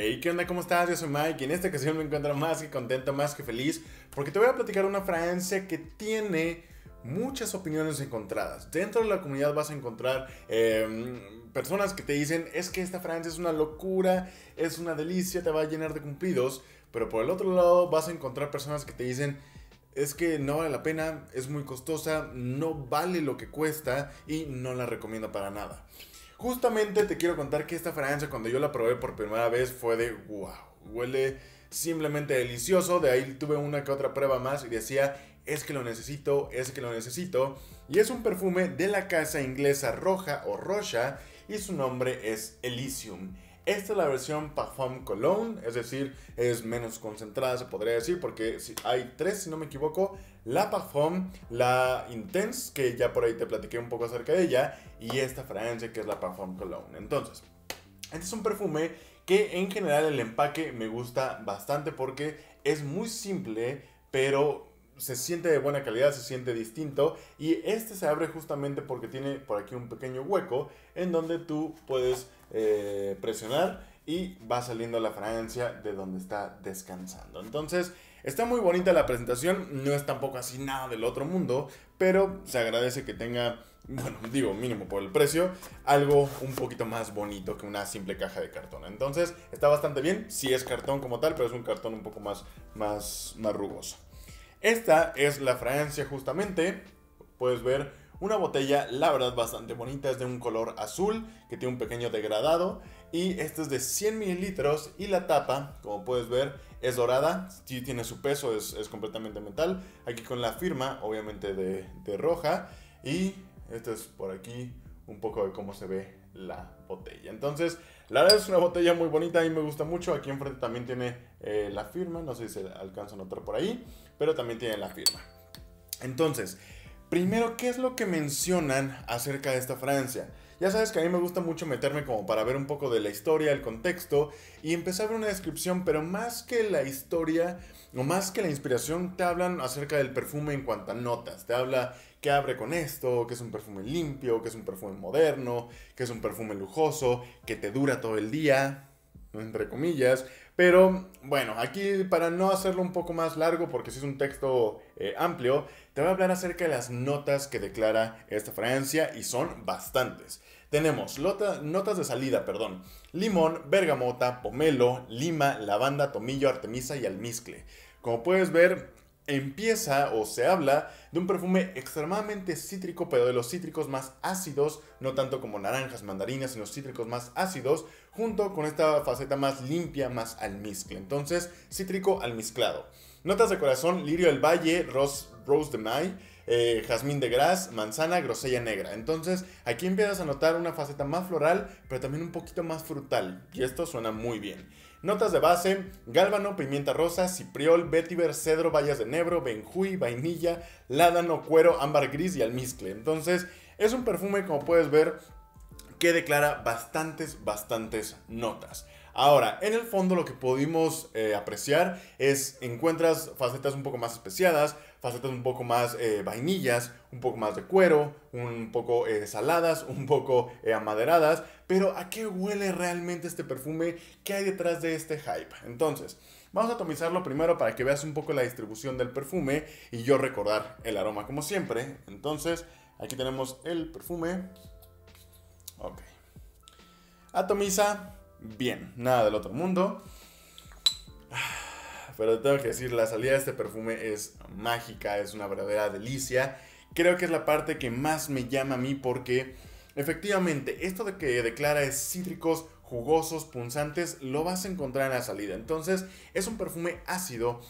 Hey, ¿qué onda? ¿Cómo estás? Yo soy Mike y en esta ocasión me encuentro más que contento, más que feliz, porque te voy a platicar una fragancia que tiene muchas opiniones encontradas. Dentro de la comunidad vas a encontrar em, personas que te dicen, es que esta fragancia es una locura, es una delicia, te va a llenar de cumplidos, pero por el otro lado vas a encontrar personas que te dicen, es que no vale la pena, es muy costosa, no vale lo que cuesta y no la recomiendo para nada. Justamente te quiero contar que esta fragancia cuando yo la probé por primera vez fue de wow, huele simplemente delicioso, de ahí tuve una que otra prueba más y decía, es que lo necesito, es que lo necesito, y es un perfume de la casa inglesa roja o roja y su nombre es Elysium. Esta es la versión Parfum Cologne, es decir, es menos concentrada, se podría decir, porque hay tres, si no me equivoco, la Parfum, la Intense, que ya por ahí te platiqué un poco acerca de ella, y esta fragancia que es la Parfum Cologne. Entonces, este es un perfume que en general el empaque me gusta bastante porque es muy simple, pero se siente de buena calidad, se siente distinto y este se abre justamente porque tiene por aquí un pequeño hueco en donde tú puedes eh, presionar y va saliendo la fragancia de donde está descansando. Entonces, está muy bonita la presentación, no es tampoco así nada del otro mundo, pero se agradece que tenga, bueno, digo mínimo por el precio, algo un poquito más bonito que una simple caja de cartón. Entonces, está bastante bien, si es cartón como tal, pero es un cartón un poco más, más, más rugoso. Esta es la fragancia justamente, puedes ver una botella, la verdad, bastante bonita, es de un color azul, que tiene un pequeño degradado. Y esto es de 100 mililitros y la tapa, como puedes ver, es dorada, Si tiene su peso, es, completamente metal. Aquí con la firma, obviamente, de, roja. Y esto es por aquí un poco de cómo se ve la botella. Entonces, la verdad es una botella muy bonita y me gusta mucho. Aquí enfrente también tiene eh, la firma, no sé si se alcanza a notar por ahí, pero también tiene la firma. Entonces, Primero, ¿qué es lo que mencionan acerca de esta Francia? Ya sabes que a mí me gusta mucho meterme como para ver un poco de la historia, el contexto y empezar a una descripción, pero más que la historia o más que la inspiración te hablan acerca del perfume en cuanto a notas. Te habla qué abre con esto, que es un perfume limpio, que es un perfume moderno, que es un perfume lujoso, que te dura todo el día, entre comillas. Pero bueno, aquí para no hacerlo un poco más largo, porque si es un texto eh, amplio, te voy a hablar acerca de las notas que declara esta fragancia y son bastantes. Tenemos notas de salida, perdón, limón, bergamota, pomelo, lima, lavanda, tomillo, artemisa y almizcle. Como puedes ver, empieza o se habla de un perfume extremadamente cítrico, pero de los cítricos más ácidos, no tanto como naranjas, mandarinas, sino cítricos más ácidos, junto con esta faceta más limpia, más almizcle. Entonces, cítrico almizclado. Notas de corazón, lirio del valle, rose, rose de May, eh, jazmín de gras, manzana, grosella negra. Entonces, aquí empiezas a notar una faceta más floral, pero también un poquito más frutal. Y esto suena muy bien. Notas de base, gálbano, pimienta rosa, cipriol, vetiver, cedro, bayas de nebro, benjuy, vainilla, ládano, cuero, ámbar gris y almizcle. Entonces, es un perfume, como puedes ver, que declara bastantes, bastantes notas. Ahora, en el fondo lo que pudimos eh, apreciar es encuentras facetas un poco más especiadas, facetas un poco más eh, vainillas, un poco más de cuero, un poco eh, saladas, un poco eh, amaderadas. Pero ¿a qué huele realmente este perfume? ¿Qué hay detrás de este hype? Entonces, vamos a atomizarlo primero para que veas un poco la distribución del perfume y yo recordar el aroma como siempre. Entonces, aquí tenemos el perfume. Ok. Atomiza. Bien, nada del otro mundo. Ah pero tengo que decir, la salida de este perfume es mágica, es una verdadera delicia. Creo que es la parte que más me llama a mí porque efectivamente esto de que declara es cítricos, jugosos, punzantes, lo vas a encontrar en la salida. Entonces es un perfume ácido,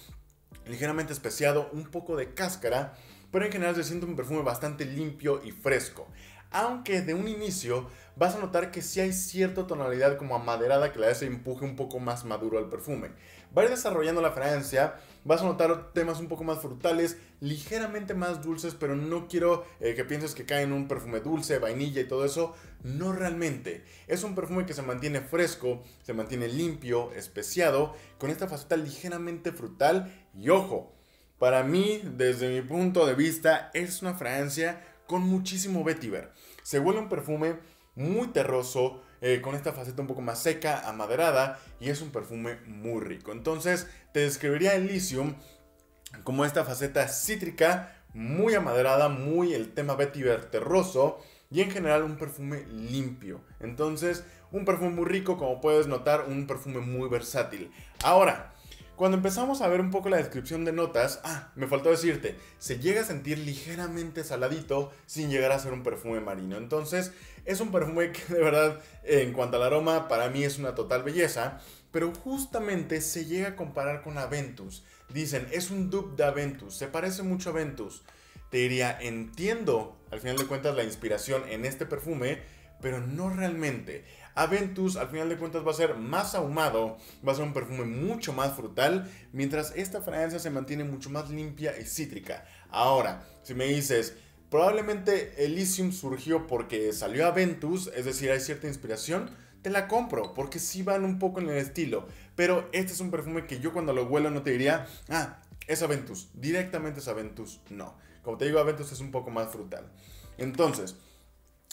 ligeramente especiado, un poco de cáscara, pero en general se siente un perfume bastante limpio y fresco. Aunque de un inicio vas a notar que sí hay cierta tonalidad como amaderada que le hace empuje un poco más maduro al perfume va desarrollando la fragancia. Vas a notar temas un poco más frutales, ligeramente más dulces, pero no quiero eh, que pienses que cae en un perfume dulce, vainilla y todo eso. No realmente. Es un perfume que se mantiene fresco, se mantiene limpio, especiado, con esta faceta ligeramente frutal. Y ojo, para mí, desde mi punto de vista, es una fragancia con muchísimo vetiver. Se huele un perfume muy terroso, eh, con esta faceta un poco más seca, amaderada y es un perfume muy rico. Entonces te describiría el Elysium como esta faceta cítrica, muy amaderada, muy el tema vetiver terroso y en general un perfume limpio. Entonces, un perfume muy rico, como puedes notar, un perfume muy versátil. Ahora, cuando empezamos a ver un poco la descripción de notas, ah, me faltó decirte, se llega a sentir ligeramente saladito sin llegar a ser un perfume marino. Entonces, es un perfume que de verdad, en cuanto al aroma, para mí es una total belleza, pero justamente se llega a comparar con Aventus. Dicen, es un dupe de Aventus, se parece mucho a Aventus. Te diría, entiendo, al final de cuentas, la inspiración en este perfume, pero no realmente. Aventus al final de cuentas va a ser más ahumado, va a ser un perfume mucho más frutal, mientras esta fragancia se mantiene mucho más limpia y cítrica. Ahora, si me dices, probablemente Elysium surgió porque salió Aventus, es decir, hay cierta inspiración, te la compro, porque sí van un poco en el estilo, pero este es un perfume que yo cuando lo huelo no te diría, ah, es Aventus, directamente es Aventus, no. Como te digo, Aventus es un poco más frutal. Entonces,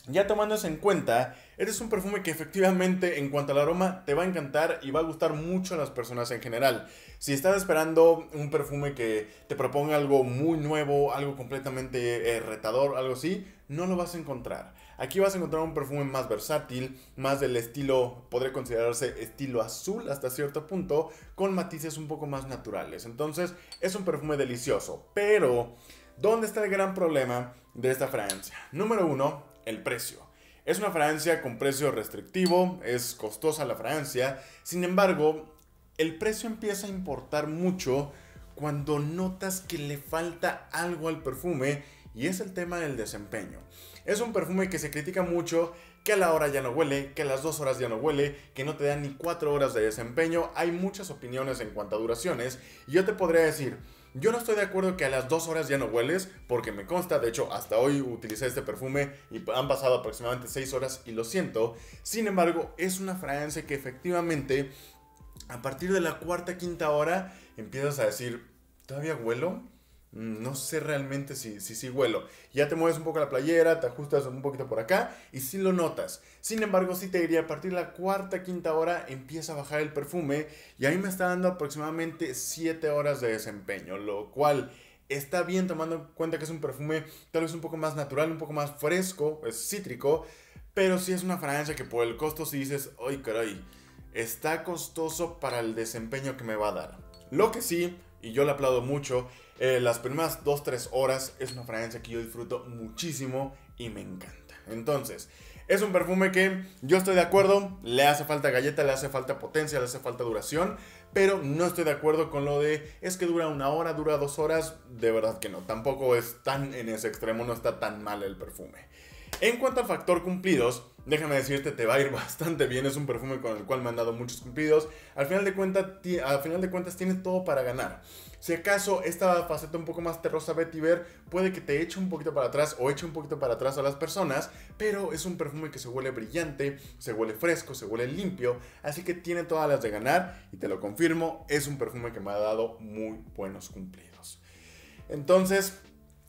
ya tomándose en cuenta, este es un perfume que efectivamente en cuanto al aroma te va a encantar y va a gustar mucho a las personas en general. Si estás esperando un perfume que te proponga algo muy nuevo, algo completamente eh, retador, algo así, no lo vas a encontrar. Aquí vas a encontrar un perfume más versátil, más del estilo, podría considerarse estilo azul hasta cierto punto, con matices un poco más naturales. Entonces es un perfume delicioso, pero... ¿Dónde está el gran problema de esta fragancia? Número uno, el precio. Es una fragancia con precio restrictivo, es costosa la fragancia, sin embargo, el precio empieza a importar mucho cuando notas que le falta algo al perfume y es el tema del desempeño. Es un perfume que se critica mucho, que a la hora ya no huele, que a las dos horas ya no huele, que no te da ni cuatro horas de desempeño. Hay muchas opiniones en cuanto a duraciones y yo te podría decir, yo no estoy de acuerdo que a las dos horas ya no hueles, porque me consta, de hecho, hasta hoy utilicé este perfume y han pasado aproximadamente seis horas y lo siento. Sin embargo, es una fragancia que efectivamente, a partir de la cuarta, quinta hora, empiezas a decir, ¿todavía huelo? no sé realmente si, si, si huelo. Ya te mueves un poco la playera, te ajustas un poquito por acá y sí lo notas. Sin embargo, sí te diría, a partir de la cuarta, quinta hora empieza a bajar el perfume y a mí me está dando aproximadamente 7 horas de desempeño, lo cual está bien tomando en cuenta que es un perfume tal vez un poco más natural, un poco más fresco, es cítrico, pero sí es una fragancia que por el costo si dices, ¡ay caray! Está costoso para el desempeño que me va a dar. Lo que sí, y yo le aplaudo mucho, eh, las primeras 2-3 horas es una fragancia que yo disfruto muchísimo y me encanta. Entonces, es un perfume que yo estoy de acuerdo, le hace falta galleta, le hace falta potencia, le hace falta duración, pero no estoy de acuerdo con lo de es que dura una hora, dura dos horas, de verdad que no, tampoco es tan en ese extremo, no está tan mal el perfume. En cuanto a factor cumplidos, Déjame decirte, te va a ir bastante bien. Es un perfume con el cual me han dado muchos cumplidos. Al final de, cuenta, final de cuentas, tiene todo para ganar. Si acaso esta faceta un poco más terrosa Betty Ver puede que te eche un poquito para atrás o eche un poquito para atrás a las personas, pero es un perfume que se huele brillante, se huele fresco, se huele limpio, así que tiene todas las de ganar y te lo confirmo, es un perfume que me ha dado muy buenos cumplidos. Entonces,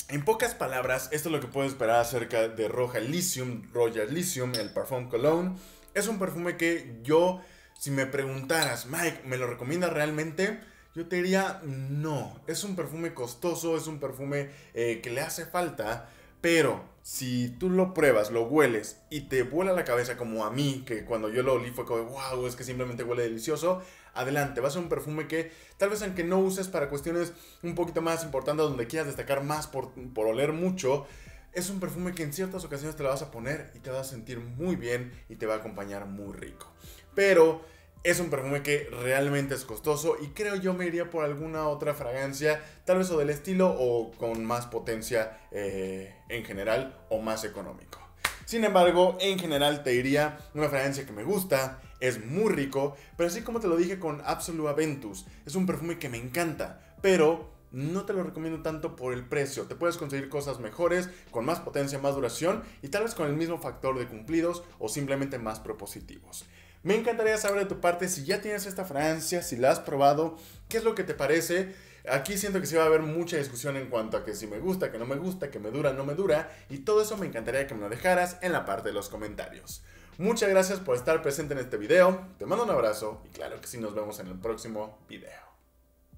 en pocas palabras, esto es lo que puedo esperar acerca de Roja Lysium, Royal Lysium, el Parfum Cologne. Es un perfume que yo, si me preguntaras, Mike, ¿me lo recomiendas realmente? Yo te diría, no. Es un perfume costoso, es un perfume eh, que le hace falta pero si tú lo pruebas, lo hueles y te vuela la cabeza como a mí, que cuando yo lo olí fue como, wow, es que simplemente huele delicioso, adelante, Va a ser un perfume que tal vez aunque no uses para cuestiones un poquito más importantes, donde quieras destacar más por, por oler mucho, es un perfume que en ciertas ocasiones te lo vas a poner y te vas a sentir muy bien y te va a acompañar muy rico. Pero es un perfume que realmente es costoso y creo yo me iría por alguna otra fragancia, tal vez o del estilo o con más potencia eh, en general o más económico. Sin embargo, en general te iría una fragancia que me gusta, es muy rico, pero así como te lo dije con Absolute Aventus, es un perfume que me encanta, pero no te lo recomiendo tanto por el precio. Te puedes conseguir cosas mejores, con más potencia, más duración y tal vez con el mismo factor de cumplidos o simplemente más propositivos. Me encantaría saber de tu parte si ya tienes esta fragancia, si la has probado, qué es lo que te parece. Aquí siento que sí va a haber mucha discusión en cuanto a que si me gusta, que no me gusta, que me dura, no me dura. Y todo eso me encantaría que me lo dejaras en la parte de los comentarios. Muchas gracias por estar presente en este video. Te mando un abrazo y claro que sí nos vemos en el próximo video.